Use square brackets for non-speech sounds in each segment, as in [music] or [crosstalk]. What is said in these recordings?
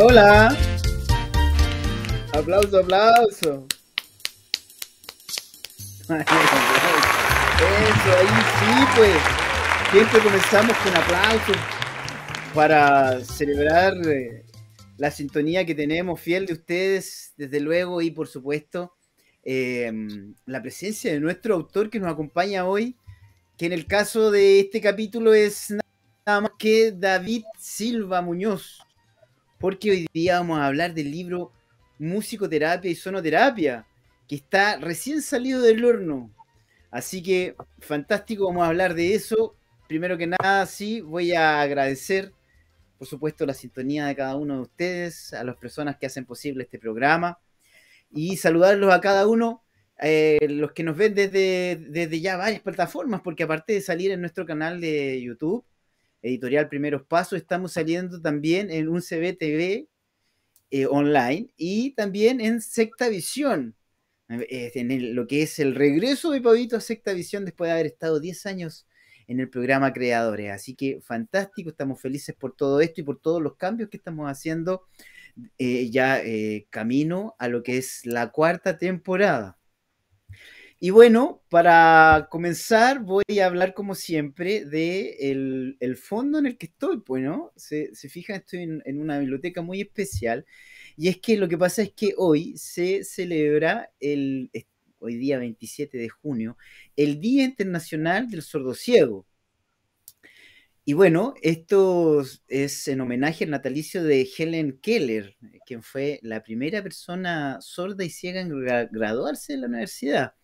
Hola, Aplauso, aplauso. [laughs] Eso, ahí sí, pues. Siempre comenzamos con aplausos para celebrar eh, la sintonía que tenemos fiel de ustedes, desde luego, y por supuesto, em, la presencia de nuestro autor que nos acompaña hoy, que en el caso de este capítulo es nada más que David Silva Muñoz porque hoy día vamos a hablar del libro Musicoterapia y Sonoterapia, que está recién salido del horno. Así que fantástico, vamos a hablar de eso. Primero que nada, sí, voy a agradecer, por supuesto, la sintonía de cada uno de ustedes, a las personas que hacen posible este programa, y saludarlos a cada uno, eh, los que nos ven desde, desde ya varias plataformas, porque aparte de salir en nuestro canal de YouTube, editorial Primeros Pasos, estamos saliendo también en un CBTV eh, online y también en Secta Visión, en lo que es el regreso de Pablito a Secta Visión después de haber estado 10 años en el programa Creadores. Así que fantástico, estamos felices por todo esto y por todos los cambios que estamos haciendo eh, ya eh, camino a lo que es la cuarta temporada. Y bueno, para comenzar voy a hablar como siempre de el, fondo en el que estoy. Bueno, pues, se, se fijan, estoy en, una biblioteca muy especial. Y es que lo que pasa es que hoy se celebra el, hoy día 27 de junio, el Día Internacional del Sordo Ciego. Y bueno, esto es en homenaje al natalicio de Helen Keller, quien fue la primera persona sorda y ciega en graduarse de la universidad.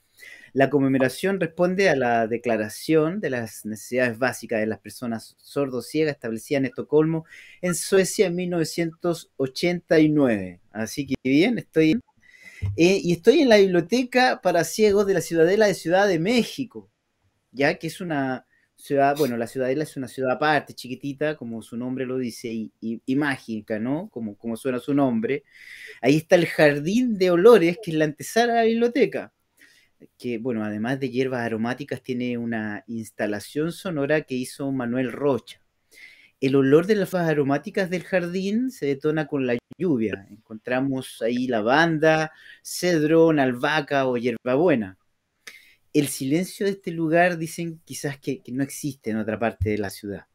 La conmemoración responde a la declaración de las necesidades básicas de las personas Sordos ciegas establecida en Estocolmo, en Suecia, en 1989. Así que bien, estoy... En, eh, y estoy en la biblioteca para ciegos de la Ciudadela de Ciudad de México, ya que es una ciudad, bueno, la Ciudadela es una ciudad aparte, chiquitita, como su nombre lo dice, y, mágica, ¿no? Como, como suena su nombre. Ahí está el Jardín de Olores, que es la antesala de la biblioteca que, bueno, además de hierbas aromáticas, tiene una instalación sonora que hizo Manuel Rocha. El olor de las hierbas aromáticas del jardín se detona con la lluvia. Encontramos ahí lavanda, cedrón, albahaca o hierbabuena. El silencio de este lugar, dicen quizás que no existe en otra parte de la ciudad.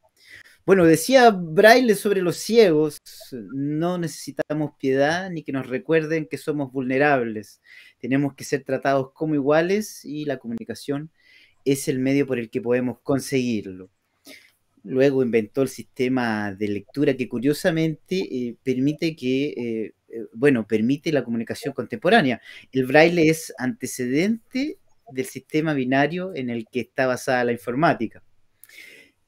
Bueno, decía Braille sobre los ciegos, no necesitamos piedad ni que nos recuerden que somos vulnerables. Tenemos que ser tratados como iguales y la comunicación es el medio por el que podemos conseguirlo. Luego inventó el sistema de lectura que curiosamente eh, permite que, eh, eh, bueno, permite la comunicación contemporánea. El braille es antecedente del sistema binario en el que está basada la informática.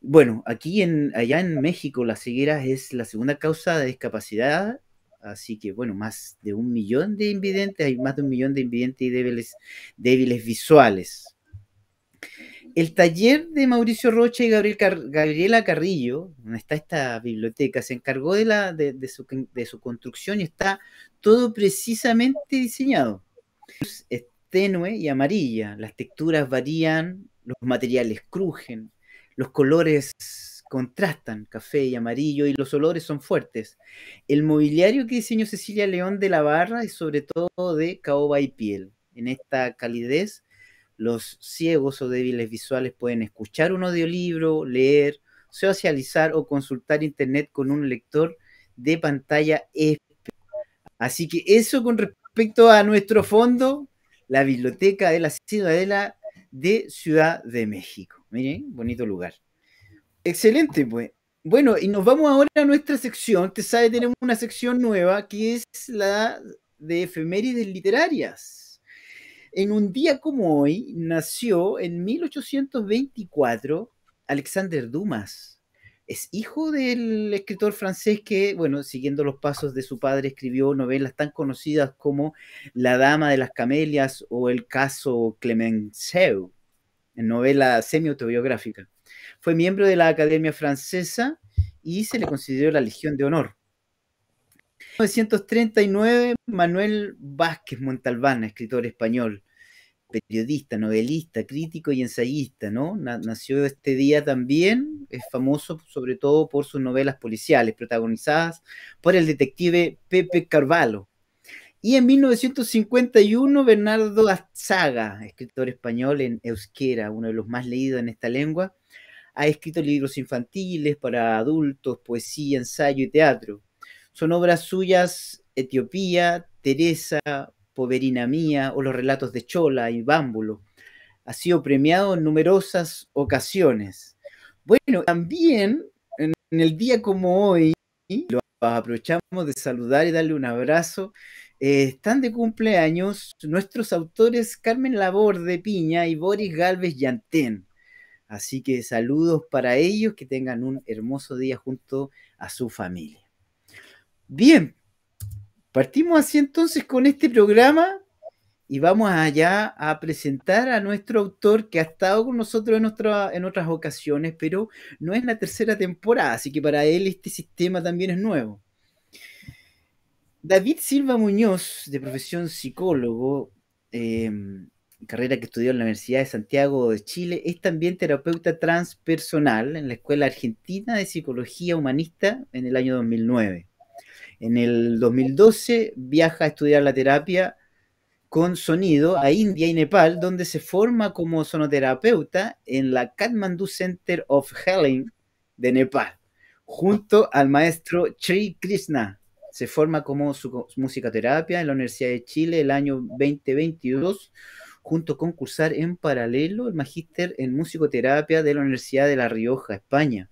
Bueno, aquí en, allá en México la ceguera es la segunda causa de discapacidad, así que bueno, más de un millón de invidentes, hay más de un millón de invidentes y débiles, débiles visuales. El taller de Mauricio Rocha y Gabriela Carrillo, donde está esta biblioteca, se encargó de, la, de, su, de su construcción y está todo precisamente diseñado. Es tenue y amarilla, las texturas varían, los materiales crujen, los colores contrastan, café y amarillo, y los olores son fuertes. El mobiliario que diseñó Cecilia León de la Barra es sobre todo de caoba y piel. En esta calidez, los ciegos o débiles visuales pueden escuchar un audiolibro, leer, socializar o consultar internet con un lector de pantalla Así que eso con respecto a nuestro fondo, la biblioteca de la Ciudadela de Ciudad de México. Miren, bonito lugar. Excelente, pues. Bueno, y nos vamos ahora a nuestra sección. Te sabe, tenemos una sección nueva que es la de efemérides literarias. En un día como hoy nació en 1824 Alexander Dumas. Es hijo del escritor francés que, bueno, siguiendo los pasos de su padre, escribió novelas tan conocidas como La Dama de las Camelias o El caso Clemenceau en novela semi-autobiográfica. Fue miembro de la Academia Francesa y se le consideró la Legión de Honor. En 1939, Manuel Vázquez Montalbán, escritor español, periodista, novelista, crítico y ensayista, ¿no? Nació este día también, es famoso sobre todo por sus novelas policiales, protagonizadas por el detective Pepe Carvalho, y en 1951, Bernardo Azaga, escritor español en euskera, uno de los más leídos en esta lengua, ha escrito libros infantiles para adultos, poesía, ensayo y teatro. Son obras suyas Etiopía, Teresa, Poverina Mía o los relatos de Chola y Bámbulo. Ha sido premiado en numerosas ocasiones. Bueno, también en, el día como hoy, lo aprovechamos de saludar y darle un abrazo eh, están de cumpleaños nuestros autores Carmen Labor de Piña y Boris Galvez Yantén. Así que saludos para ellos, que tengan un hermoso día junto a su familia. Bien, partimos así entonces con este programa y vamos allá a presentar a nuestro autor que ha estado con nosotros en otras ocasiones, pero no es la tercera temporada, así que para él este sistema también es nuevo. David Silva Muñoz, de profesión psicólogo, em, carrera que estudió en la Universidad de Santiago de Chile, es también terapeuta transpersonal en la Escuela Argentina de Psicología Humanista en el año 2009. En el 2012 viaja a estudiar la terapia con sonido a India y Nepal, donde se forma como sonoterapeuta en la Kathmandu Center of Healing de Nepal, junto al maestro Sri Krishna, se forma como su musicoterapia en la Universidad de Chile el año 2022, junto con cursar en paralelo el magíster en musicoterapia de la Universidad de La Rioja, España.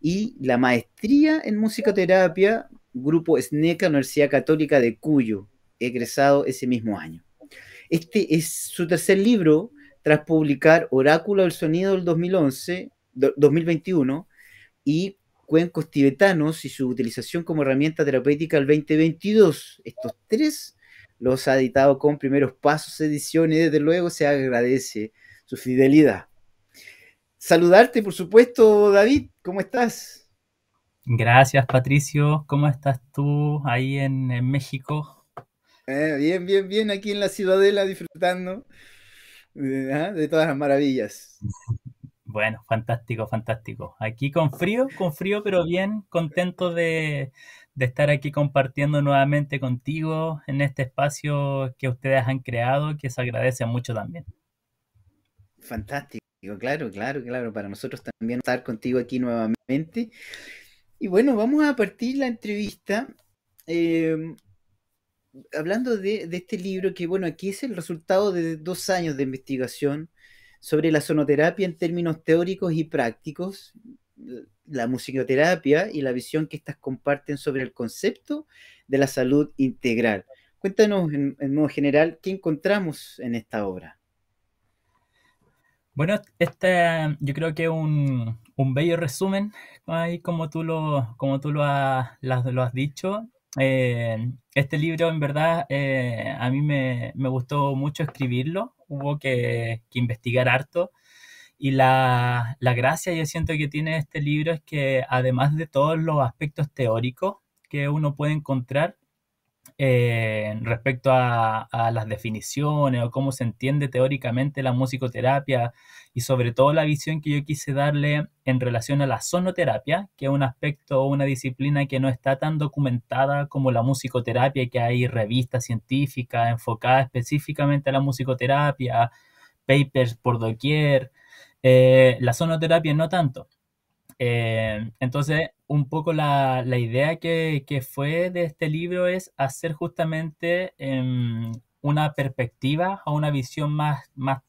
Y la maestría en musicoterapia, grupo SNECA, Universidad Católica de Cuyo, egresado ese mismo año. Este es su tercer libro tras publicar Oráculo del Sonido del 2011, 2021 y cuencos tibetanos y su utilización como herramienta terapéutica al 2022. Estos tres los ha editado con primeros pasos, ediciones, y desde luego se agradece su fidelidad. Saludarte, por supuesto, David, ¿cómo estás? Gracias, Patricio. ¿Cómo estás tú ahí en, México? Eh, bien, bien, bien, aquí en la Ciudadela disfrutando eh, ¿ah? de todas las maravillas. [laughs] Bueno, fantástico, fantástico. Aquí con frío, con frío, pero bien contento de, estar aquí compartiendo nuevamente contigo en este espacio que ustedes han creado, que se agradece mucho también. Fantástico, claro, claro, claro. Para nosotros también estar contigo aquí nuevamente. Y bueno, vamos a partir la entrevista. Em, hablando de, de este libro, que bueno, aquí es el resultado de dos años de investigación sobre la sonoterapia en términos teóricos y prácticos, la musicoterapia y la visión que estas comparten sobre el concepto de la salud integral. Cuéntanos en, modo general qué encontramos en esta obra. Bueno, este yo creo que un, un bello resumen, como tú lo, como tú lo, lo has dicho, eh, este libro en verdad eh, a mí me, gustó mucho escribirlo, hubo que, investigar harto y la, la, gracia yo siento que tiene este libro es que además de todos los aspectos teóricos que uno puede encontrar, eh, respecto a, las definiciones o cómo se entiende teóricamente la musicoterapia y sobre todo la visión que yo quise darle en relación a la sonoterapia, que es un aspecto o una disciplina que no está tan documentada como la musicoterapia, que hay revistas científicas enfocadas específicamente a la musicoterapia, papers por doquier, eh, la sonoterapia no tanto. Eh, entonces, un poco la, idea que, fue de este libro es hacer justamente em, una perspectiva o una visión más, más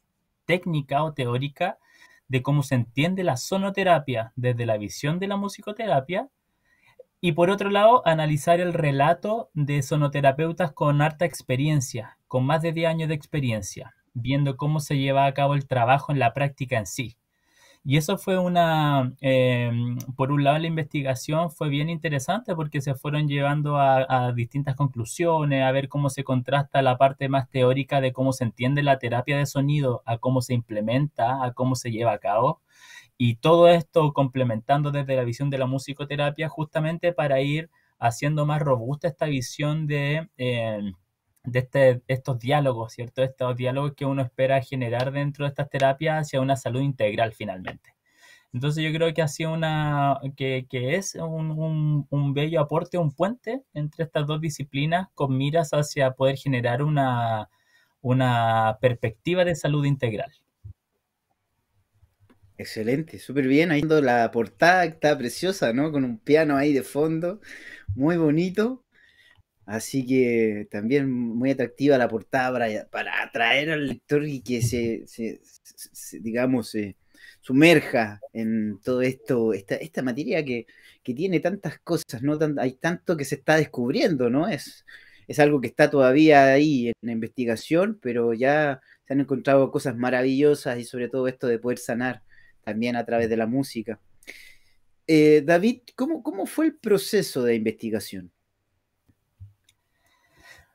técnica o teórica de cómo se entiende la sonoterapia desde la visión de la musicoterapia y por otro lado, analizar el relato de sonoterapeutas con harta experiencia, con más de 10 años de experiencia, viendo cómo se lleva a cabo el trabajo en la práctica en sí. Y eso fue una, em, por un lado la investigación fue bien interesante porque se fueron llevando a, distintas conclusiones, a ver cómo se contrasta la parte más teórica de cómo se entiende la terapia de sonido, a cómo se implementa, a cómo se lleva a cabo. Y todo esto complementando desde la visión de la musicoterapia justamente para ir haciendo más robusta esta visión de... Em, de este, estos diálogos, ¿cierto? Estos diálogos que uno espera generar dentro de estas terapias hacia una salud integral finalmente. Entonces yo creo que ha sido una, que, es un, un, bello aporte, un puente entre estas dos disciplinas con miras hacia poder generar una, una perspectiva de salud integral. Excelente, súper bien. Ahí la portada está preciosa, ¿no? Con un piano ahí de fondo, muy bonito. Así que también muy atractiva la portada para, atraer al lector y que se, digamos, sumerja en todo esto, esta, materia que, tiene tantas cosas, ¿no? hay tanto que se está descubriendo, ¿no? Es, algo que está todavía ahí en investigación, pero ya se han encontrado cosas maravillosas y sobre todo esto de poder sanar también a través de la música. Eh, David, ¿cómo fue el proceso de investigación?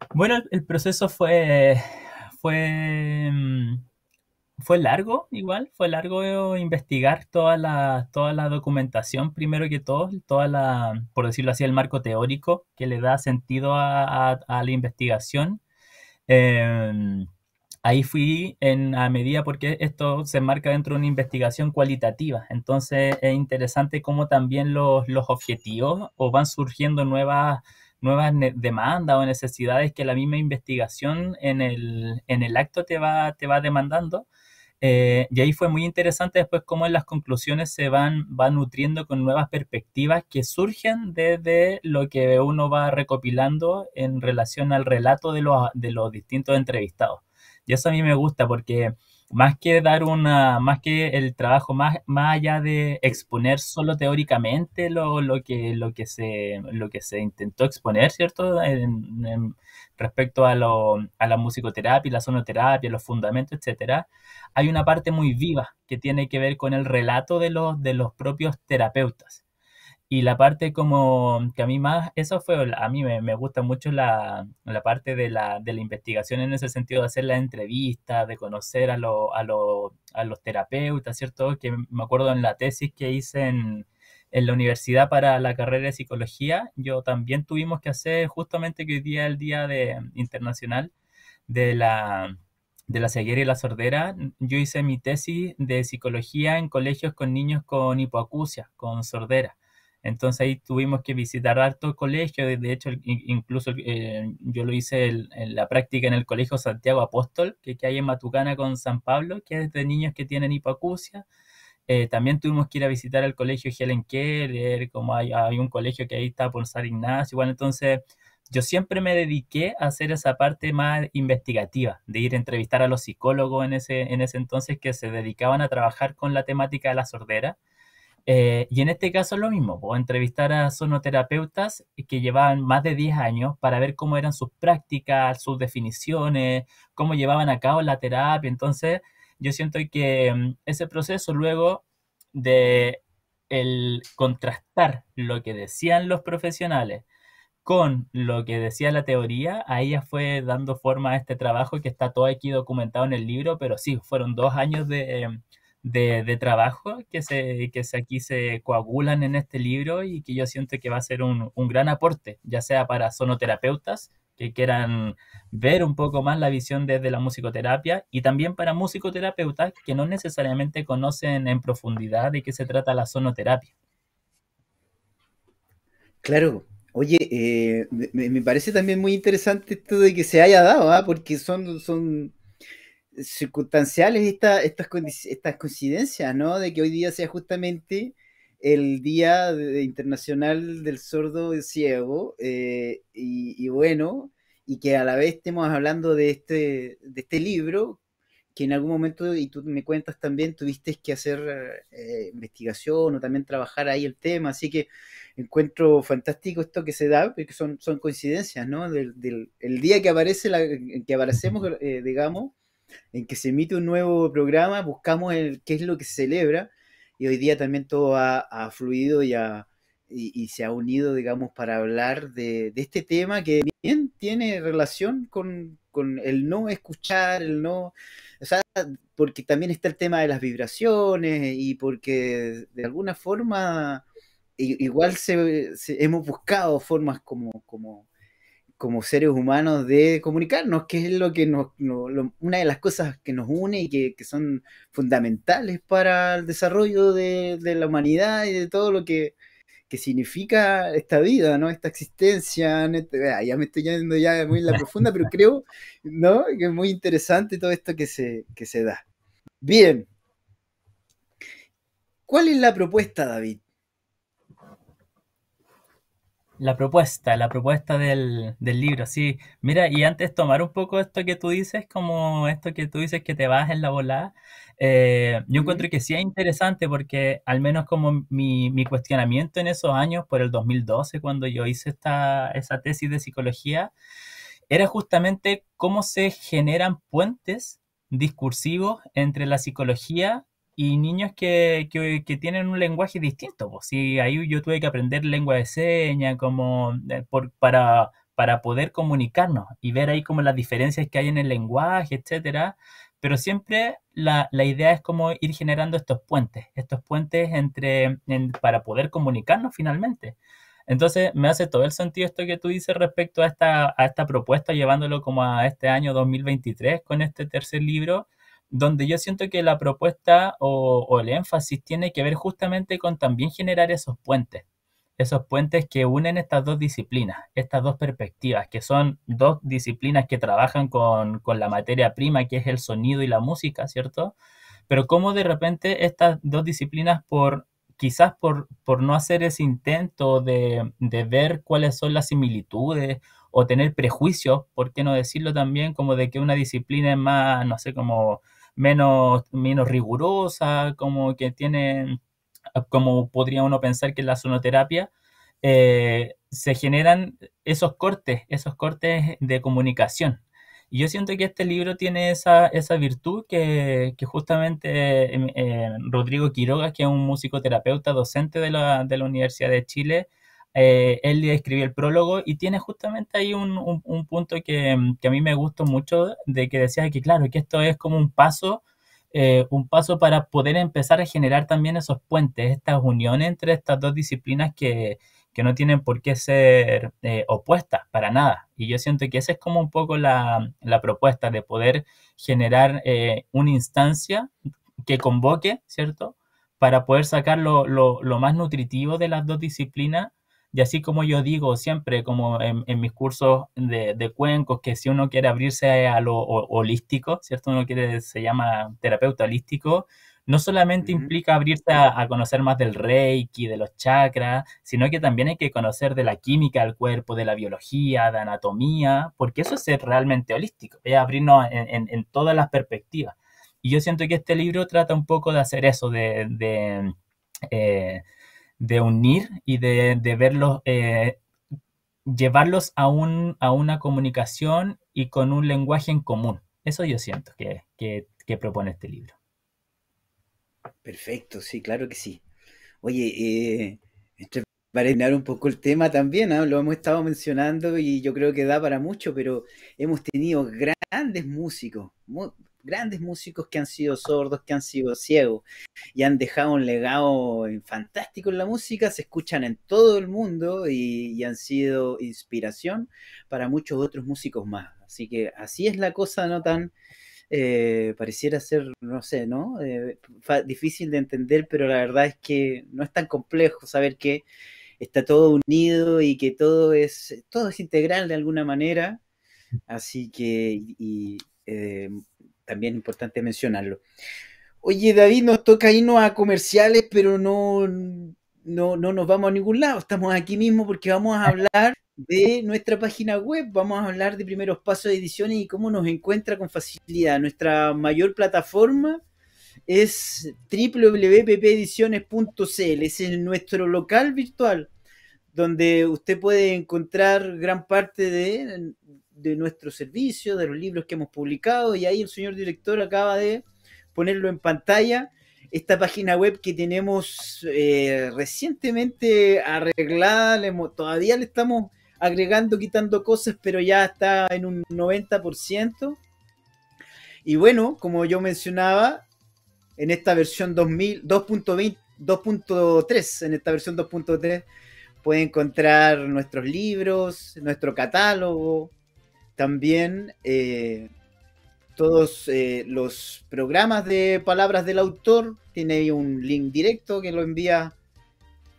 Bueno, el, proceso fue, fue, mm, fue largo, igual, fue largo investigar toda la, toda la documentación, primero que todo, toda la, por decirlo así, el marco teórico que le da sentido a, la investigación. Em, ahí fui en, a medida porque esto se marca dentro de una investigación cualitativa. Entonces es interesante cómo también los objetivos o van surgiendo nuevas nuevas demandas o necesidades que la misma investigación en el, acto te va, te va demandando. Eh, y ahí fue muy interesante después cómo las conclusiones se van, nutriendo con nuevas perspectivas que surgen desde lo que uno va recopilando en relación al relato de los, de los distintos entrevistados. Y eso a mí me gusta porque más que dar una, más que el trabajo, más, más allá de exponer solo teóricamente lo, lo, que, lo, que, se, lo que se intentó exponer, ¿cierto? En, respecto a, a la musicoterapia, la sonoterapia, los fundamentos, etcétera, hay una parte muy viva que tiene que ver con el relato de los, de los propios terapeutas. Y la parte como que a mí más, eso fue, a mí me, gusta mucho la, parte de la, investigación en ese sentido de hacer las entrevistas, de conocer a, los terapeutas, ¿cierto? Que me acuerdo en la tesis que hice en, la universidad para la carrera de psicología, yo también tuvimos que hacer justamente que hoy día el Día de, Internacional de la, de la ceguera y la sordera, yo hice mi tesis de psicología en colegios con niños con hipoacusia, con sordera. Entonces ahí tuvimos que visitar harto colegio, de hecho incluso eh, yo lo hice en la práctica en el Colegio Santiago Apóstol, que, que, hay en Matucana con San Pablo, que es de niños que tienen hipoacusia eh, también tuvimos que ir a visitar el colegio Helen Keller, como hay, un colegio que ahí está por San Ignacio, bueno, entonces yo siempre me dediqué a hacer esa parte más investigativa, de ir a entrevistar a los psicólogos en ese entonces que se dedicaban a trabajar con la temática de la sordera eh, y en este caso es lo mismo, puedo entrevistar a sonoterapeutas que llevaban más de 10 años para ver cómo eran sus prácticas, sus definiciones, cómo llevaban a cabo la terapia. Entonces, yo siento que mm, ese proceso luego de el contrastar lo que decían los profesionales con lo que decía la teoría, ahí ya fue dando forma a este trabajo que está todo aquí documentado en el libro, pero sí, fueron dos años de... Em, de, trabajo que, se, que aquí se coagulan en este libro y que yo siento que va a ser un, gran aporte, ya sea para sonoterapeutas que quieran ver un poco más la visión desde la musicoterapia y también para musicoterapeutas que no necesariamente conocen en profundidad de qué se trata la sonoterapia. Claro, Oye, eh, me, parece también muy interesante esto de que se haya dado, ¿ah? porque son, son circunstanciales esta, estas, estas coincidencias, ¿no? De que hoy día sea justamente el Día Internacional del Sordo y Ciego, eh, y, bueno, y que a la vez estemos hablando de este, de este libro, que en algún momento, y tú me cuentas también, tuviste que hacer eh, investigación o también trabajar ahí el tema, así que encuentro fantástico esto que se da, porque son, son coincidencias, ¿no? Del, del el día que aparece, que aparecemos, eh, digamos, en que se emite un nuevo programa, buscamos el, qué es lo que se celebra y hoy día también todo ha, fluido y, se ha unido, digamos, para hablar de, este tema que bien tiene relación con, el no escuchar, el no, o sea, porque también está el tema de las vibraciones y porque de alguna forma igual hemos buscado formas como, como como seres humanos de comunicarnos, que es lo que nos, una de las cosas que nos une y que, son fundamentales para el desarrollo de, la humanidad y de todo lo que, significa esta vida, ¿no? Esta existencia, este, ya me estoy yendo ya muy en la profunda, pero [laughs] creo, ¿no? Que es muy interesante todo esto que se, que se da. Bien. ¿Cuál es la propuesta, David? la propuesta, la propuesta del, libro, sí. Mira, y antes tomar un poco esto que tú dices, como esto que tú dices que te vas en la bola, eh, yo encuentro que sí es interesante porque al menos como mi, mi, cuestionamiento en esos años, por el 2012, cuando yo hice esta, esa tesis de psicología, era justamente cómo se generan puentes discursivos entre la psicología y niños que, que, tienen un lenguaje distinto. Pues, ahí yo tuve que aprender lengua de señas como eh, por, para, para poder comunicarnos y ver ahí como las diferencias que hay en el lenguaje, etcétera. Pero siempre la, la idea es como ir generando estos puentes, estos puentes entre para poder comunicarnos finalmente. Entonces me hace todo el sentido esto que tú dices respecto a esta, a esta propuesta, llevándolo como a este año 2023 con este tercer libro, donde yo siento que la propuesta o, el énfasis tiene que ver justamente con también generar esos puentes esos puentes que unen estas dos disciplinas, estas dos perspectivas, que son dos disciplinas que trabajan con, la materia prima, que es el sonido y la música, ¿cierto? Pero cómo de repente estas dos disciplinas, por quizás por, por no hacer ese intento de, de, ver cuáles son las similitudes o tener prejuicios, ¿por qué no decirlo también? Como de que una disciplina es más, no sé, como menos, menos rigurosa, como que tiene, como podría uno pensar que la sonoterapia, eh, se generan esos cortes, esos cortes de comunicación. Y yo siento que este libro tiene esa, esa virtud que, justamente eh, eh, Rodrigo Quiroga, que es un musicoterapeuta docente de la, de la Universidad de Chile, eh, él escribió el prólogo y tiene justamente ahí un, punto mm, que, a mí me gustó mucho, de que decía que claro, que esto es como un paso, eh, un paso para poder empezar a generar también esos puentes, estas uniones entre estas dos disciplinas que, no tienen por qué ser eh, opuestas para nada. Y yo siento que esa es como un poco la, propuesta de poder generar eh, una instancia que convoque, ¿cierto? Para poder sacar lo, lo más nutritivo de las dos disciplinas y así como yo digo siempre, como en, mis cursos de, cuencos, que si uno quiere abrirse a lo holístico, ¿cierto? Uno quiere, se llama terapeuta holístico, no solamente implica abrirse a, conocer más del reiki, de los chakras, sino que también hay que conocer de la química del cuerpo, de la biología, de anatomía, porque eso es ser realmente holístico, es abrirnos en, todas las perspectivas. Y yo siento que este libro trata un poco de hacer eso, de, de eh, de unir y de, verlos, eh, llevarlos a, un, a una comunicación y con un lenguaje en común. Eso yo siento que, propone este libro. Perfecto, sí, claro que sí. Oye, eh, para terminar un poco el tema también, ¿ah? lo hemos estado mencionando y yo creo que da para mucho, pero hemos tenido grandes músicos, grandes músicos que han sido sordos, que han sido ciegos y han dejado un legado fantástico en la música, se escuchan en todo el mundo y, han sido inspiración para muchos otros músicos más. Así que así es la cosa, no tan... Eh, pareciera ser, no sé, ¿no? Eh, difícil de entender, pero la verdad es que no es tan complejo saber que está todo unido y que todo es, todo es integral de alguna manera. Así que, y, eh, también es importante mencionarlo. Oye, David, nos toca irnos a comerciales, pero no, no, no nos vamos a ningún lado. Estamos aquí mismo porque vamos a hablar de nuestra página web. Vamos a hablar de primeros pasos de ediciones y cómo nos encuentra con facilidad. Nuestra mayor plataforma es www.ppediciones.cl. Es nuestro local virtual donde usted puede encontrar gran parte de de nuestro servicio, de los libros que hemos publicado, y ahí el señor director acaba de ponerlo en pantalla, esta página web que tenemos eh, recientemente arreglada, todavía le estamos agregando, quitando cosas, pero ya está en un 90%. Y bueno, como yo mencionaba, en esta versión 2.3, en esta versión 2.3, puede encontrar nuestros libros, nuestro catálogo, también eh, todos eh, los programas de palabras del autor, tiene ahí un link directo que lo envía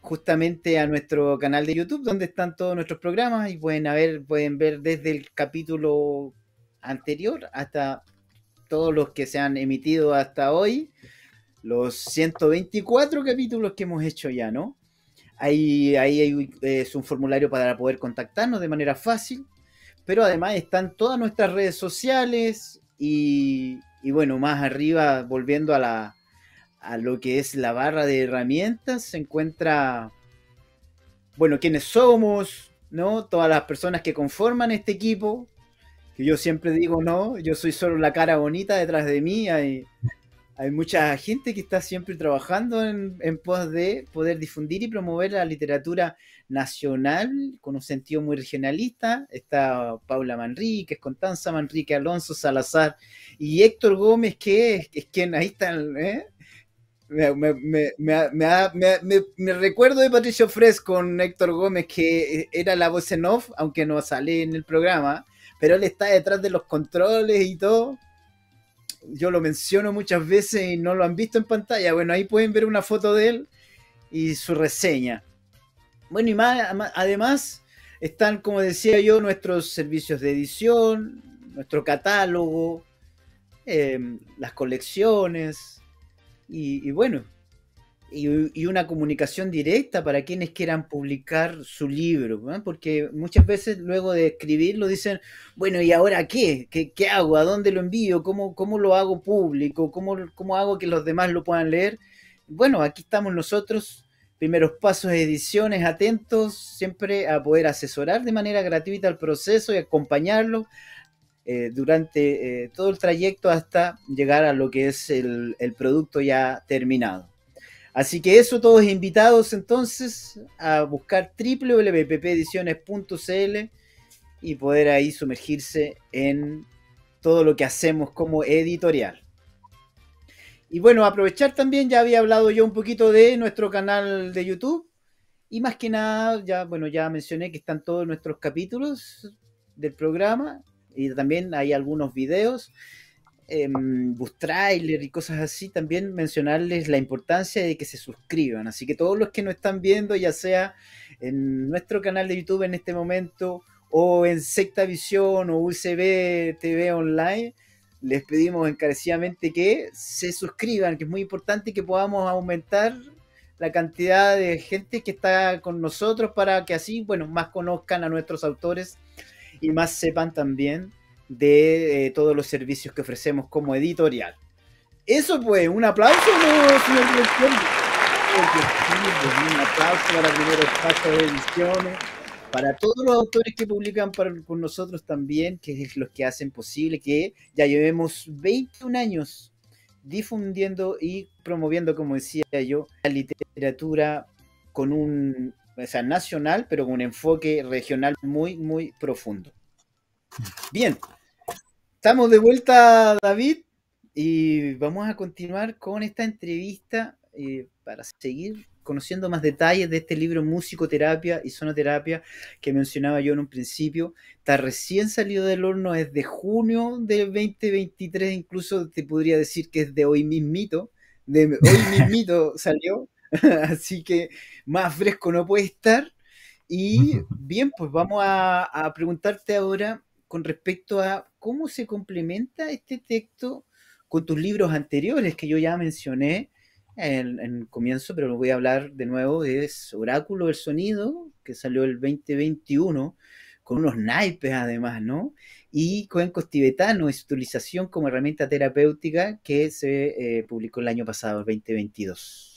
justamente a nuestro canal de YouTube, donde están todos nuestros programas y pueden, haber, pueden ver desde el capítulo anterior hasta todos los que se han emitido hasta hoy, los 124 capítulos que hemos hecho ya, ¿no? Ahí, ahí hay, eh, es un formulario para poder contactarnos de manera fácil pero además están todas nuestras redes sociales y, bueno, más arriba, volviendo a, a lo que es la barra de herramientas, se encuentra, bueno, quiénes somos, ¿no? Todas las personas que conforman este equipo, que yo siempre digo, no, yo soy solo la cara bonita detrás de mí, hay, hay mucha gente que está siempre trabajando en, en pos de poder difundir y promover la literatura nacional con un sentido muy regionalista. Está Paula Manríquez, Constanza Manrique, Alonso Salazar y Héctor Gómez, que es, quien ahí está. ¿eh? Me, recuerdo de Patricio Fresco con Héctor Gómez, que era la voz en off, aunque no sale en el programa, pero él está detrás de los controles y todo. Yo lo menciono muchas veces y no lo han visto en pantalla. Bueno, ahí pueden ver una foto de él y su reseña. Bueno, y más, además están, como decía yo, nuestros servicios de edición, nuestro catálogo, em, las colecciones, y, bueno, y, una comunicación directa para quienes quieran publicar su libro, porque muchas veces luego de escribirlo dicen, bueno, ¿y ahora qué? qué? hago? ¿A dónde lo envío? ¿Cómo, lo hago público? ¿Cómo hago que los demás lo puedan leer? Bueno, aquí estamos nosotros primeros pasos, ediciones, atentos siempre a poder asesorar de manera gratuita el proceso y acompañarlo eh, durante eh, todo el trayecto hasta llegar a lo que es el, producto ya terminado. Así que eso, todos invitados entonces a buscar www.ediciones.cl y poder ahí sumergirse en todo lo que hacemos como editorial. Y bueno, aprovechar también, ya había hablado yo un poquito de nuestro canal de YouTube. Y más que nada, ya, bueno, ya mencioné que están todos nuestros capítulos del programa. Y también hay algunos videos, em, bus trailer y cosas así. También mencionarles la importancia de que se suscriban. Así que todos los que nos están viendo, ya sea en nuestro canal de YouTube en este momento, o en Secta Visión o UCB TV Online, les pedimos encarecidamente que se suscriban, que es muy importante que podamos aumentar la cantidad de gente que está con nosotros para que así, bueno, más conozcan a nuestros autores y más sepan también de eh, todos los servicios que ofrecemos como editorial. Eso pues, un aplauso, no, señor director. Pues, un aplauso para el primer espacio de ediciones para todos los autores que publican con nosotros también, que es los que hacen posible que ya llevemos 21 años difundiendo y promoviendo, como decía yo, la literatura con un, o sea, nacional, pero con un enfoque regional muy, muy profundo. Bien, estamos de vuelta, David, y vamos a continuar con esta entrevista eh, para seguir conociendo más detalles de este libro Musicoterapia y Sonoterapia que mencionaba yo en un principio. Está recién salido del horno, es de junio del 2023, incluso te podría decir que es de hoy mismito, de hoy [laughs] mismito salió, [laughs] así que más fresco no puede estar. Y bien, pues vamos a preguntarte ahora con respecto a cómo se complementa este texto con tus libros anteriores que yo ya mencioné, en, comienzo, pero lo voy a hablar de nuevo, es Oráculo del Sonido, que salió el 2021, con unos naipes además, ¿no? Y cuencos tibetanos su utilización como herramienta terapéutica que se eh, publicó el año pasado, el 2022.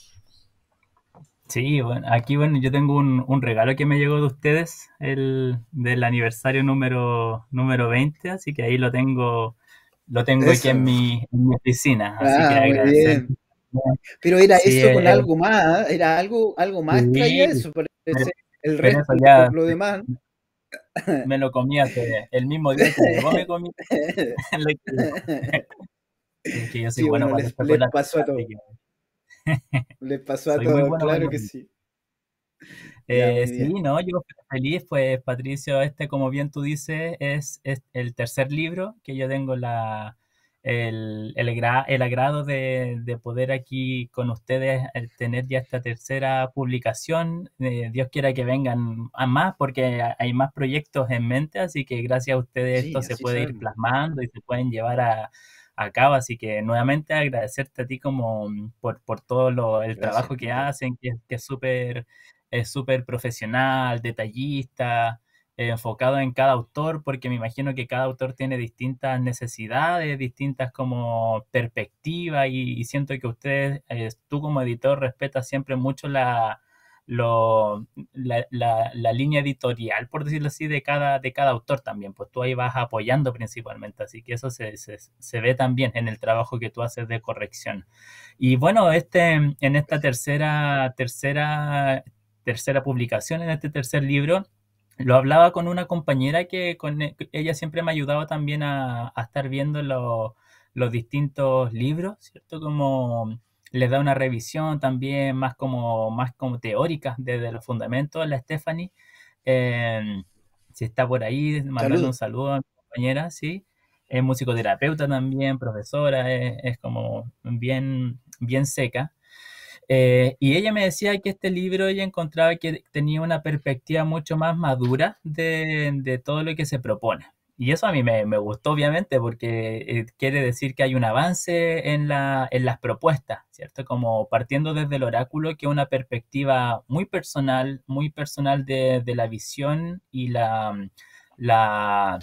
Sí, bueno, aquí bueno, yo tengo un, regalo que me llegó de ustedes el del aniversario número número 20, así que ahí lo tengo lo tengo aquí en mi, oficina, así ah, que agradecer. Pero era eso con algo más, ¿eh? era algo, más que eso, El resto, ya, lo demás. Me lo comía el mismo día que vos me comí. [laughs] [laughs] que yo soy sí, bueno, bueno les, les, pasó a todo, les pasó a todo claro que sí. [laughs] Eh, sí, no, yo feliz, pues Patricio, este como bien tú dices, es, es el tercer libro que yo tengo la, el, el, agrado de, poder aquí con ustedes tener ya esta tercera publicación. Eh, Dios quiera que vengan a más porque hay más proyectos en mente, así que gracias a ustedes esto se puede ir plasmando y se pueden llevar a, cabo. Así que nuevamente agradecerte a ti como por, todo lo, el trabajo que hacen, que, es súper es súper profesional, detallista, eh, enfocado en cada autor, porque me imagino que cada autor tiene distintas necesidades, distintas como perspectivas, y, siento que ustedes, eh, tú como editor, respetas siempre mucho la, la, línea editorial, por decirlo así, de cada, de cada autor también, pues tú ahí vas apoyando principalmente, así que eso se, se ve también en el trabajo que tú haces de corrección. Y bueno, este, en esta tercera, tercera, tercera publicación, en este tercer libro, lo hablaba con una compañera que con e, ella siempre me ha ayudado también a, estar viendo los, distintos libros, ¿cierto? Como les da una revisión también más como, más como teórica desde los fundamentos, la Stephanie. Em, si está por ahí, mandando un saludo a mi compañera, sí. Es musicoterapeuta también, profesora, es, es como bien, bien seca. Eh, y ella me decía que este libro ella encontraba que tenía una perspectiva mucho más madura de, de todo lo que se propone. Y eso a mí me, me gustó, obviamente, porque eh, quiere decir que hay un avance en, la, en las propuestas, ¿cierto? Como partiendo desde el oráculo, que una perspectiva muy personal, muy personal de, de la visión y la, la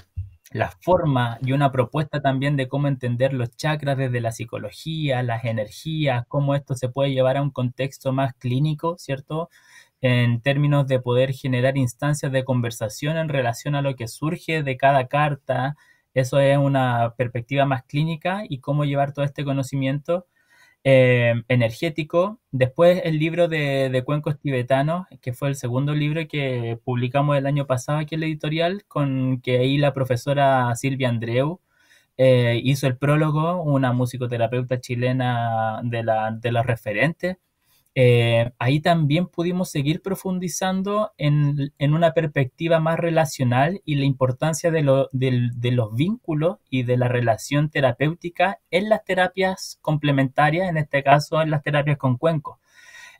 la forma y una propuesta también de cómo entender los chakras desde la psicología, las energías, cómo esto se puede llevar a un contexto más clínico, ¿cierto? En términos de poder generar instancias de conversación en relación a lo que surge de cada carta, eso es una perspectiva más clínica y cómo llevar todo este conocimiento Em, energético. Después el libro de, cuencos tibetanos, que fue el segundo libro que publicamos el año pasado aquí en la editorial, con que ahí la profesora Silvia Andreu eh, hizo el prólogo, una musicoterapeuta chilena de, la, de referentes eh, ahí también pudimos seguir profundizando en, una perspectiva más relacional y la importancia de, los vínculos y de la relación terapéutica en las terapias complementarias, en este caso en las terapias con cuenco.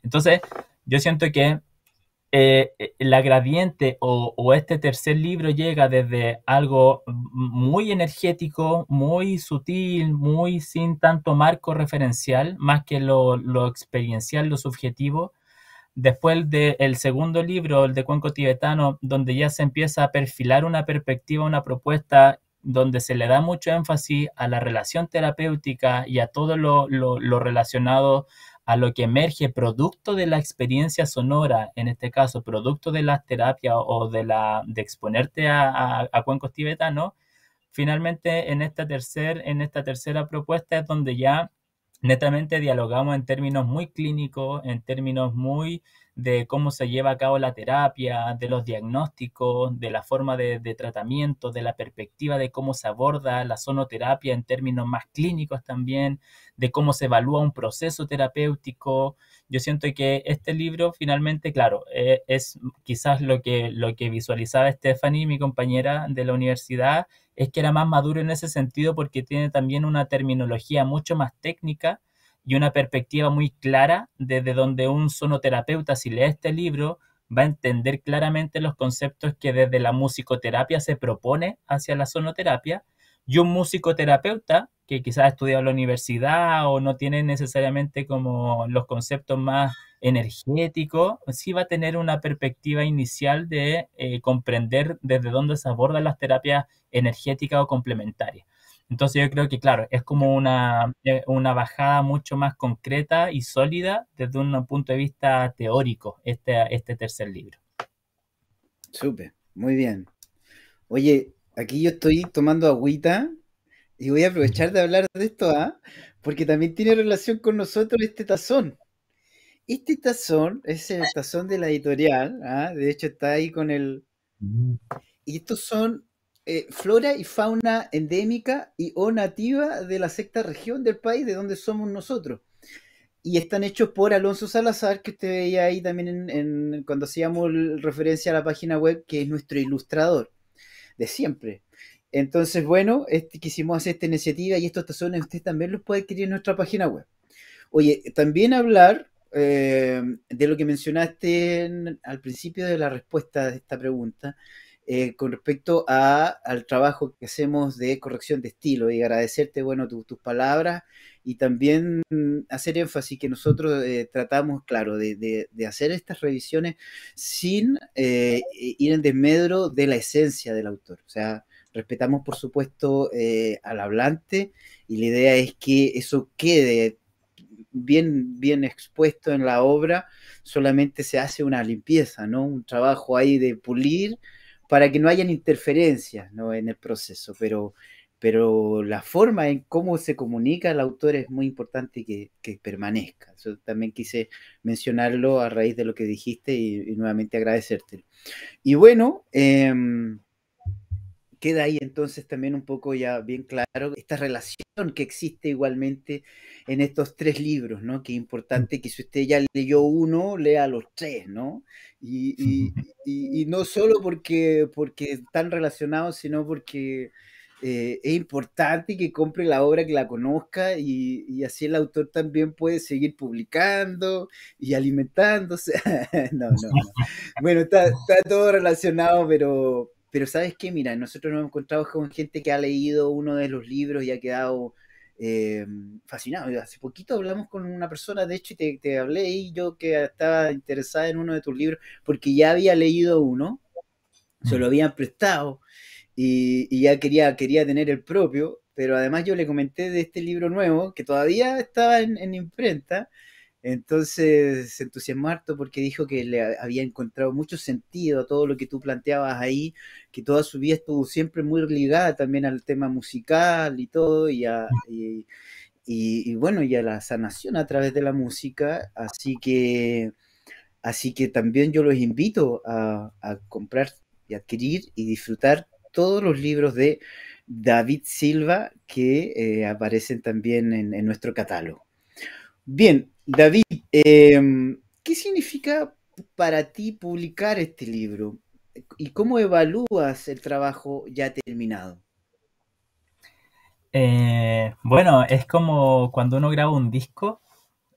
Entonces, yo siento que eh, eh, el la gradiente o, este tercer libro llega desde algo muy energético, muy sutil, muy sin tanto marco referencial, más que lo, lo experiencial, lo subjetivo. Después del el segundo libro, el de Cuenco Tibetano, donde ya se empieza a perfilar una perspectiva, una propuesta donde se le da mucho énfasis a la relación terapéutica y a todo lo relacionado a lo que emerge producto de la experiencia sonora, en este caso, producto de las terapias o de, la, de exponerte a, cuencos tibetanos, finalmente en esta, tercer, en esta tercera propuesta es donde ya netamente dialogamos en términos muy clínicos, en términos muy de cómo se lleva a cabo la terapia, de los diagnósticos, de la forma de, tratamiento, de la perspectiva de cómo se aborda la sonoterapia en términos más clínicos también, de cómo se evalúa un proceso terapéutico. Yo siento que este libro finalmente, claro, eh, es quizás lo que, lo que visualizaba Stephanie, mi compañera de la universidad, es que era más maduro en ese sentido porque tiene también una terminología mucho más técnica y una perspectiva muy clara desde donde un sonoterapeuta, si lee este libro, va a entender claramente los conceptos que desde la musicoterapia se propone hacia la sonoterapia y un musicoterapeuta que quizás ha estudiado la universidad o no tiene necesariamente como los conceptos más energéticos, sí va a tener una perspectiva inicial de eh, comprender desde dónde se abordan las terapias energéticas o complementarias. Entonces yo creo que, claro, es como eh, una, bajada mucho más concreta y sólida desde un punto de vista teórico, este, este tercer libro. Súper, muy bien. Oye, aquí yo estoy tomando agüita y voy a aprovechar de hablar de esto, ¿ah? porque también tiene relación con nosotros este tazón. Este tazón es el tazón de la editorial, ¿ah? de hecho está ahí con el... Y estos son eh, flora y fauna endémica y o nativa de la sexta región del país, de donde somos nosotros. Y están hechos por Alonso Salazar, que usted veía ahí también en, cuando hacíamos referencia a la página web, que es nuestro ilustrador de siempre. Entonces, bueno, este, quisimos hacer esta iniciativa y estos tazones usted también los puede adquirir en nuestra página web. Oye, también hablar eh, de lo que mencionaste al principio de la respuesta de esta pregunta, eh, con respecto al trabajo que hacemos de corrección de estilo y agradecerte, bueno, tus palabras y también mm, hacer énfasis que nosotros eh, tratamos, claro, de, hacer estas revisiones sin eh, ir en desmedro de la esencia del autor. O sea, respetamos, por supuesto, al hablante y la idea es que eso quede bien, bien expuesto en la obra, solamente se hace una limpieza, ¿no? Un trabajo ahí de pulir para que no hayan interferencias en el proceso, pero, pero la forma en cómo se comunica el autor es muy importante que, que permanezca. Yo también quise mencionarlo a raíz de lo que dijiste y, nuevamente agradecértelo. Y bueno, em, queda ahí entonces también un poco ya bien claro esta relación que existe igualmente en estos tres libros, ¿no? Que es mm. importante que si usted ya leyó uno, lea los tres, ¿no? Y, y, [laughs] no solo porque, porque están relacionados, sino porque eh, es importante que compre la obra, que la conozca y, así el autor también puede seguir publicando y alimentándose. [laughs] no, no, Bueno, está todo relacionado, pero pero sabes qué, mira, nosotros nos hemos encontrado con gente que ha leído uno de los libros y ha quedado eh, fascinado. hace poquito hablamos con una persona, de hecho, y te, hablé y yo que estaba interesada en uno de tus libros, porque ya había leído uno, se mm. lo habían prestado y, ya quería, quería tener el propio, pero además yo le comenté de este libro nuevo, que todavía estaba en, en imprenta, entonces se entusiasmó harto porque dijo que le había encontrado mucho sentido a todo lo que tú planteabas ahí, que toda su vida estuvo siempre muy ligada también al tema musical y todo, y, a, bueno, y a la sanación a través de la música. Así que, así que también yo los invito a, comprar y adquirir y disfrutar todos los libros de David Silva que eh, aparecen también en nuestro catálogo. Bien, David, em, ¿qué significa para ti publicar este libro? ¿Y cómo evalúas el trabajo ya terminado? Eh, bueno, es como cuando uno graba un disco,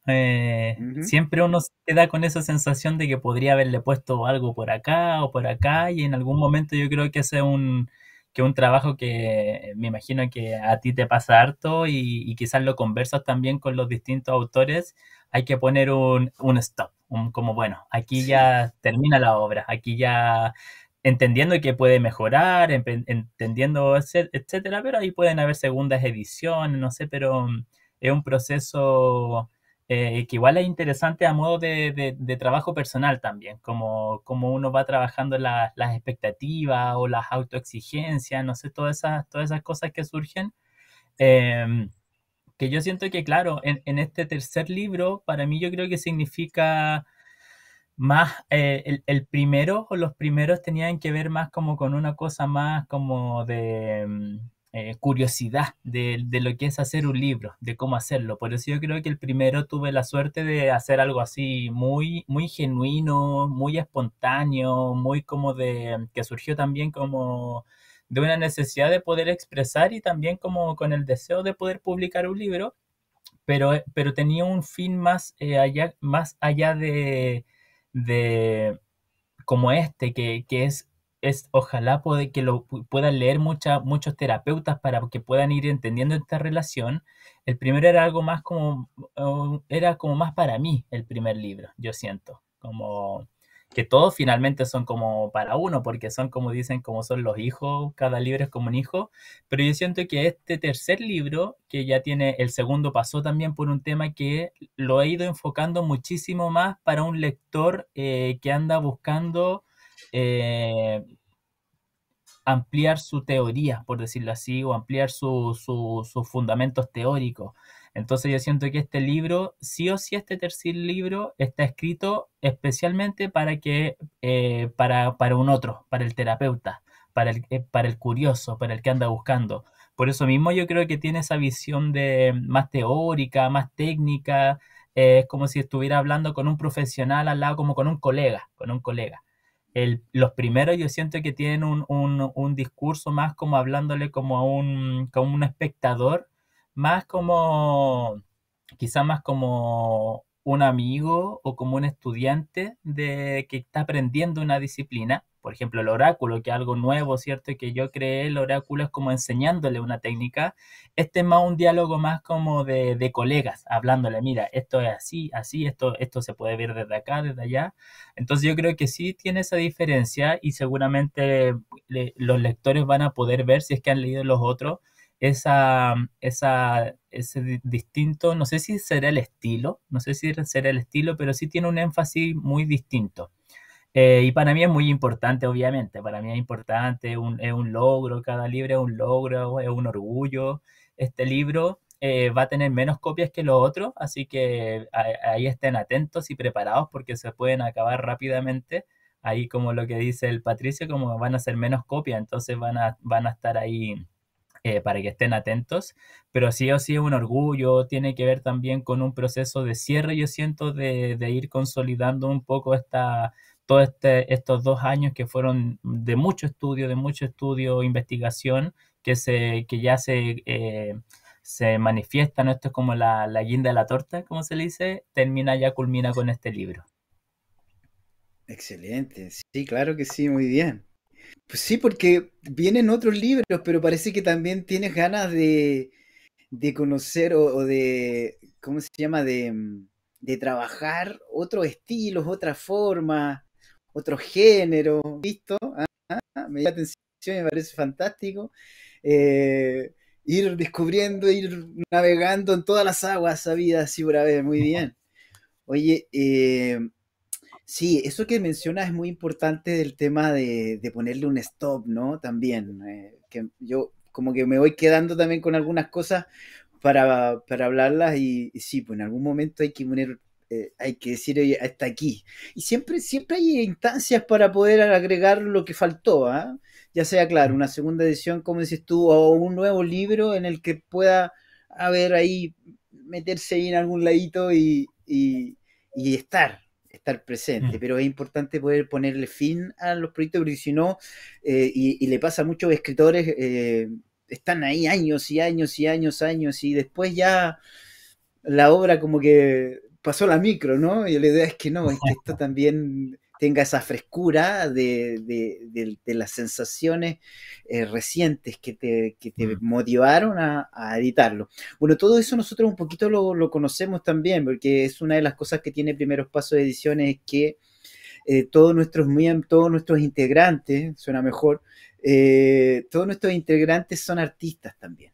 eh, siempre uno se queda con esa sensación de que podría haberle puesto algo por acá o por acá y en algún momento yo creo que hace un, que un trabajo que me imagino que a ti te pasa harto y, quizás lo conversas también con los distintos autores, hay que poner un, stop, como bueno, aquí ya termina la obra, aquí ya entendiendo que puede mejorar, entendiendo, etcétera, pero ahí pueden haber segundas ediciones, no sé, pero mm, es un proceso eh, que igual es interesante a modo de, trabajo personal también, como, como uno va trabajando las expectativas o las autoexigencias, no sé, todas esas, todas esas cosas que surgen. Em, que yo siento que, claro, en, este tercer libro, para mí yo creo que significa más, eh, el, el, primero o los primeros tenían que ver más como con una cosa más como de em, eh, curiosidad de, lo que es hacer un libro, de cómo hacerlo. Por eso yo creo que el primero tuve la suerte de hacer algo así muy, muy genuino, muy espontáneo, muy como de, que surgió también como de una necesidad de poder expresar y también como con el deseo de poder publicar un libro, pero, pero tenía un fin más, eh, allá, más allá de, como este, que es es ojalá puede que lo puedan leer mucha, muchos terapeutas para que puedan ir entendiendo esta relación. El primero era algo más como, era como más para mí el primer libro, yo siento, como que todos finalmente son como para uno, porque son como dicen, como son los hijos, cada libro es como un hijo, pero yo siento que este tercer libro, que ya tiene el segundo, pasó también por un tema que lo he ido enfocando muchísimo más para un lector eh, que anda buscando eh, ampliar su teoría, por decirlo así, o ampliar sus fundamentos teóricos. Entonces yo siento que este libro, sí o sí este tercer libro, está escrito especialmente para que, eh, para, un otro, para el terapeuta, para el, eh, para el curioso, para el que anda buscando. Por eso mismo yo creo que tiene esa visión de más teórica, más técnica, es como si estuviera hablando con un profesional al lado, como con un colega, con un colega los primeros yo siento que tienen un, un, un, discurso más como hablándole como a un, como un espectador, más como, quizá más como un amigo o como un estudiante de que está aprendiendo una disciplina por ejemplo, el oráculo, que es algo nuevo, ¿cierto? Que yo creé el oráculo es como enseñándole una técnica. Este es más un diálogo más como de, de colegas, hablándole, mira, esto es así, así, esto, esto se puede ver desde acá, desde allá. Entonces yo creo que sí tiene esa diferencia y seguramente los lectores van a poder ver si es que han leído los otros. Esa, esa, ese distinto, no sé si será el estilo, no sé si será el estilo, pero sí tiene un énfasis muy distinto. Eh, y para mí es muy importante, obviamente, para mí es importante, un, es un logro, cada libro es un logro, es un orgullo. Este libro eh, va a tener menos copias que los otros, así que ahí estén atentos y preparados porque se pueden acabar rápidamente. Ahí como lo que dice el Patricio, como van a ser menos copias, entonces van a, van a estar ahí eh, para que estén atentos. Pero sí o sí es un orgullo, tiene que ver también con un proceso de cierre, yo siento, de, de ir consolidando un poco esta todos este, estos dos años que fueron de mucho estudio, de mucho estudio, investigación, que, se, que ya se, eh, se manifiestan, esto es como la, la guinda de la torta, como se le dice, termina ya, culmina con este libro. Excelente, sí, claro que sí, muy bien. Pues sí, porque vienen otros libros, pero parece que también tienes ganas de, conocer o, de, ¿cómo se llama?, de, trabajar otros estilos, otras formas otro género, ¿visto? Ah, ah, me llama la atención, me parece fantástico. Eh, ir descubriendo, ir navegando en todas las aguas vida así por haber, muy bien. Oye, eh, sí, eso que mencionas es muy importante del tema de, ponerle un stop, ¿no? También, eh, que yo como que me voy quedando también con algunas cosas para, hablarlas y, sí, pues en algún momento hay que poner eh, hay que decir, hasta aquí. Y siempre, siempre hay instancias para poder agregar lo que faltó, ¿ah? ya sea, claro, una segunda edición, como dices tú, o un nuevo libro en el que pueda haber ahí, meterse ahí en algún ladito y, estar, estar presente, mm. pero es importante poder ponerle fin a los proyectos, porque si no, eh, y, le pasa a muchos escritores, eh, están ahí años y años y años, años, y después ya la obra como que pasó la micro, ¿no? Y la idea es que no, que esto también tenga esa frescura de, las sensaciones eh, recientes que te, te mm. motivaron a, editarlo. Bueno, todo eso nosotros un poquito lo, conocemos también, porque es una de las cosas que tiene Primeros Pasos de Ediciones, es que eh, todos, nuestros, todos nuestros integrantes, suena mejor, eh, todos nuestros integrantes son artistas también.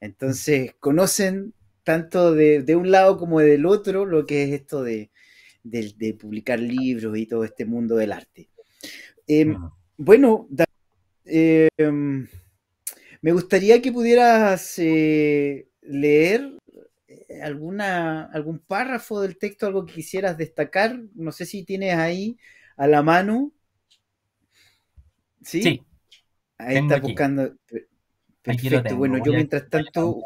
Entonces, conocen tanto de, un lado como del otro, lo que es esto de, publicar libros y todo este mundo del arte. Em, bueno, em, me gustaría que pudieras eh, leer eh, alguna, algún párrafo del texto, algo que quisieras destacar. No sé si tienes ahí a la mano. Sí. ahí buscando. Perfecto. Bueno, yo mientras tanto.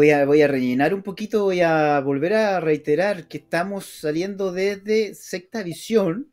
Voy a, rellenar un poquito, voy a volver a reiterar que estamos saliendo desde Secta Visión.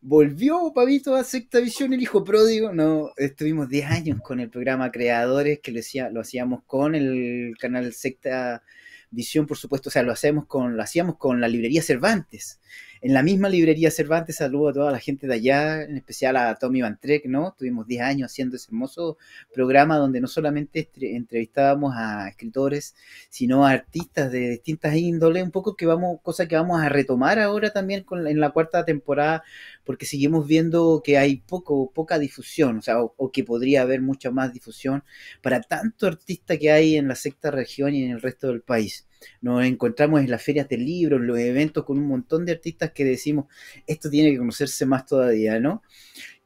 Volvió Pavito a Secta Visión, el hijo pródigo. No, estuvimos 10 años con el programa Creadores, que lo, lo hacíamos con el canal Secta Visión, por supuesto. O sea, lo hacemos con, lo hacíamos con la librería Cervantes. En la misma librería Cervantes, saludo a toda la gente de allá, en especial a Tommy Van Trek, ¿no? Tuvimos 10 años haciendo ese hermoso programa donde no solamente entrevistábamos a escritores, sino a artistas de distintas índoles, un poco que vamos, cosa que vamos a retomar ahora también con, en la cuarta temporada porque seguimos viendo que hay poco, poca difusión, o sea, o, que podría haber mucha más difusión para tanto artista que hay en la sexta región y en el resto del país. Nos encontramos en las ferias de libros, en los eventos con un montón de artistas que decimos, esto tiene que conocerse más todavía, ¿no?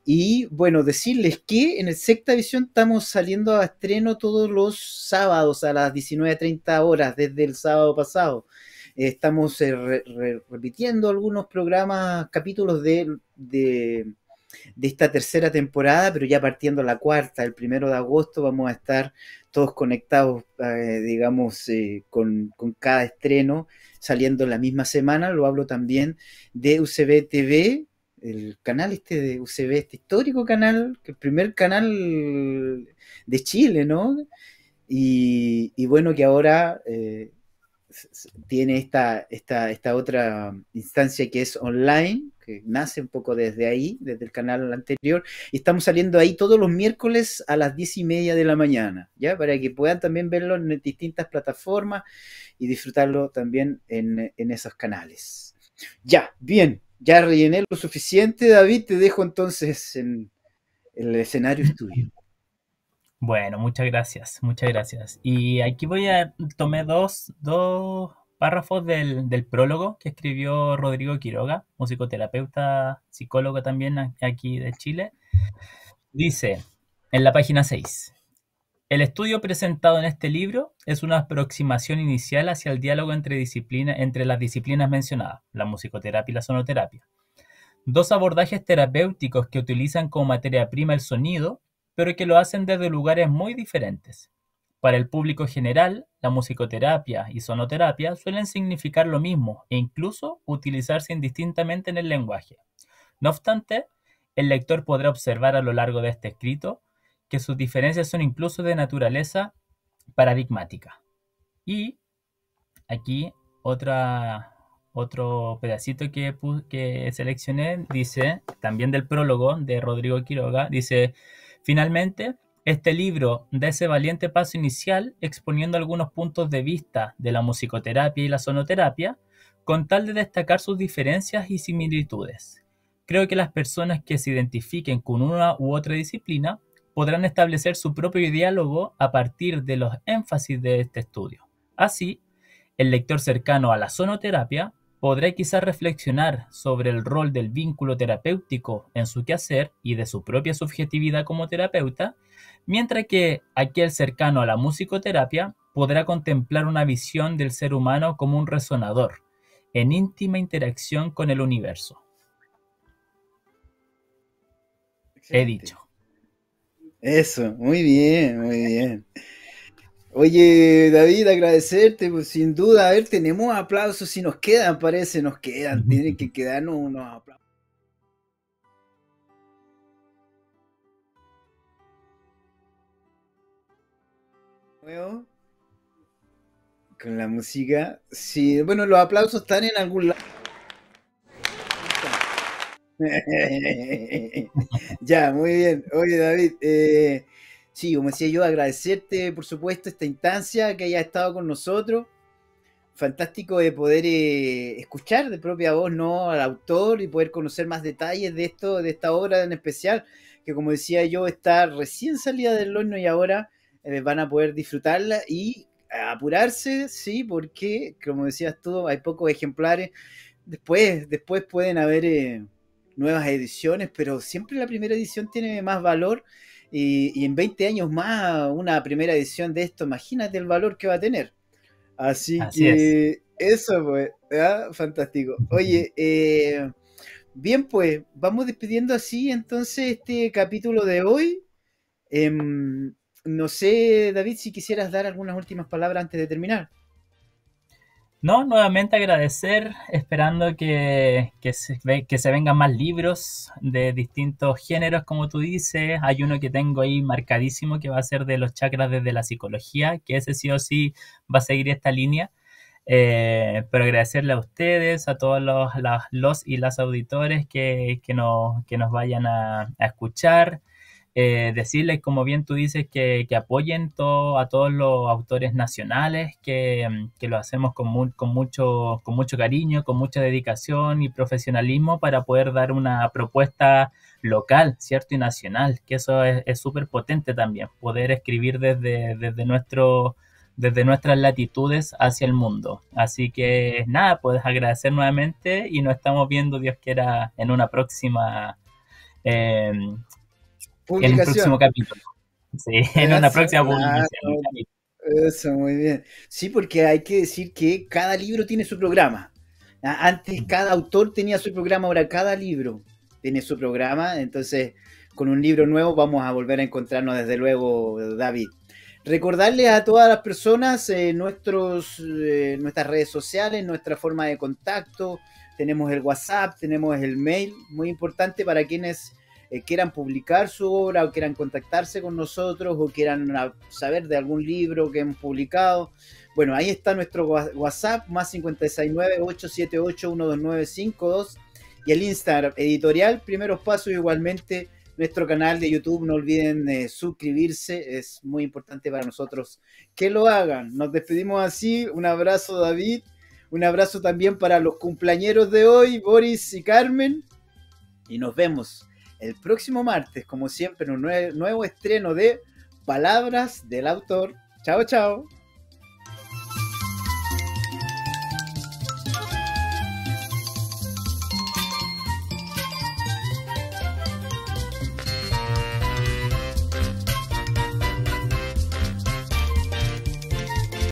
Y bueno, decirles que en el Sexta Visión estamos saliendo a estreno todos los sábados a las 19.30 horas desde el sábado pasado estamos eh, repitiendo algunos programas, capítulos de, esta tercera temporada, pero ya partiendo la cuarta, el primero de agosto, vamos a estar todos conectados, eh, digamos, eh, con, cada estreno saliendo la misma semana. Lo hablo también de UCB TV, el canal este de UCB, este histórico canal, el primer canal de Chile, ¿no? Y, bueno, que ahora tiene esta, esta, otra instancia que es online, que nace un poco desde ahí, desde el canal anterior, y estamos saliendo ahí todos los miércoles a las diez y media de la mañana, ¿ya? Para que puedan también verlo en distintas plataformas y disfrutarlo también en, esos canales. Ya, bien, ya rellené lo suficiente, David, te dejo entonces en el escenario estudio. Bueno, muchas gracias, muchas gracias. Y aquí voy a tomar dos, dos párrafos del, del, prólogo que escribió Rodrigo Quiroga, musicoterapeuta, psicólogo también aquí de Chile. Dice, en la página 6, el estudio presentado en este libro es una aproximación inicial hacia el diálogo entre, entre las disciplinas mencionadas, la musicoterapia y la sonoterapia. Dos abordajes terapéuticos que utilizan como materia prima el sonido pero que lo hacen desde lugares muy diferentes. Para el público general, la musicoterapia y sonoterapia suelen significar lo mismo e incluso utilizarse indistintamente en el lenguaje. No obstante, el lector podrá observar a lo largo de este escrito que sus diferencias son incluso de naturaleza paradigmática. Y aquí otra, otro pedacito que, que seleccioné dice, también del prólogo de Rodrigo Quiroga, dice, Finalmente, este libro da ese valiente paso inicial exponiendo algunos puntos de vista de la musicoterapia y la sonoterapia, con tal de destacar sus diferencias y similitudes. Creo que las personas que se identifiquen con una u otra disciplina podrán establecer su propio diálogo a partir de los énfasis de este estudio. Así, el lector cercano a la sonoterapia podrá quizás reflexionar sobre el rol del vínculo terapéutico en su quehacer y de su propia subjetividad como terapeuta, mientras que aquel cercano a la musicoterapia podrá contemplar una visión del ser humano como un resonador, en íntima interacción con el universo. He dicho. Eso, muy bien, muy bien. Oye, David, agradecerte, pues sin duda, a ver, tenemos aplausos, si nos quedan, parece, nos quedan, tienen que quedarnos unos aplausos. con la música. Sí, bueno, los aplausos están en algún lado. [laughs] ya, muy bien. Oye, David, eh, sí, como decía yo, agradecerte, por supuesto, esta instancia, que haya estado con nosotros. Fantástico de poder eh, escuchar de propia voz ¿no? al autor y poder conocer más detalles de esto, de esta obra en especial, que como decía yo, está recién salida del horno y ahora eh, van a poder disfrutarla y apurarse, sí, porque como decías tú, hay pocos ejemplares. Después, después pueden haber eh, nuevas ediciones, pero siempre la primera edición tiene más valor y, en 20 años más, una primera edición de esto, imagínate el valor que va a tener. Así, que eso, pues, ¿verdad? ¿ah? fantástico. Oye, eh, Bien, pues vamos despidiendo así entonces este capítulo de hoy. Em, no sé, David, si quisieras dar algunas últimas palabras antes de terminar. No, nuevamente agradecer, esperando que, que, se, vengan más libros de distintos géneros, como tú dices. Hay uno que tengo ahí marcadísimo que va a ser de los chakras desde la psicología, que ese sí o sí va a seguir esta línea. Eh, pero agradecerle a ustedes, a todos los, los, y las auditores que, que, nos, que nos vayan a escuchar. Eh, decirles, como bien tú dices, que, apoyen a todos los autores nacionales, que, mm, lo hacemos con, mucho, cariño, con mucha dedicación y profesionalismo para poder dar una propuesta local, ¿cierto? Y nacional, que eso es súper potente también, poder escribir desde, nuestras latitudes hacia el mundo. Así que nada, puedes agradecer nuevamente y nos estamos viendo, Dios quiera, en una próxima eh, en el próximo capítulo. Sí, [laughs] en una próxima ah, publicación. Eso, muy bien. Sí, porque hay que decir que cada libro tiene su programa. Ah, antes cada autor tenía su programa, ahora cada libro tiene su programa. Entonces, con un libro nuevo vamos a volver a encontrarnos desde luego, David. Recordarle a todas las personas eh, nuestros, eh, nuestras redes sociales, nuestra forma de contacto. Tenemos el WhatsApp, tenemos el mail, muy importante para quienes eh, quieran publicar su obra o quieran contactarse con nosotros o quieran saber de algún libro que hemos publicado. Bueno, ahí está nuestro WhatsApp, más 569-878-12952 y el Instagram editorial, primeros pasos igualmente. Nuestro canal de YouTube, no olviden eh, suscribirse, es muy importante para nosotros que lo hagan. Nos despedimos así, un abrazo David, un abrazo también para los cumpleañeros de hoy, Boris y Carmen, y nos vemos el próximo martes, como siempre, un nuevo estreno de Palabras del Autor. Chao, chao.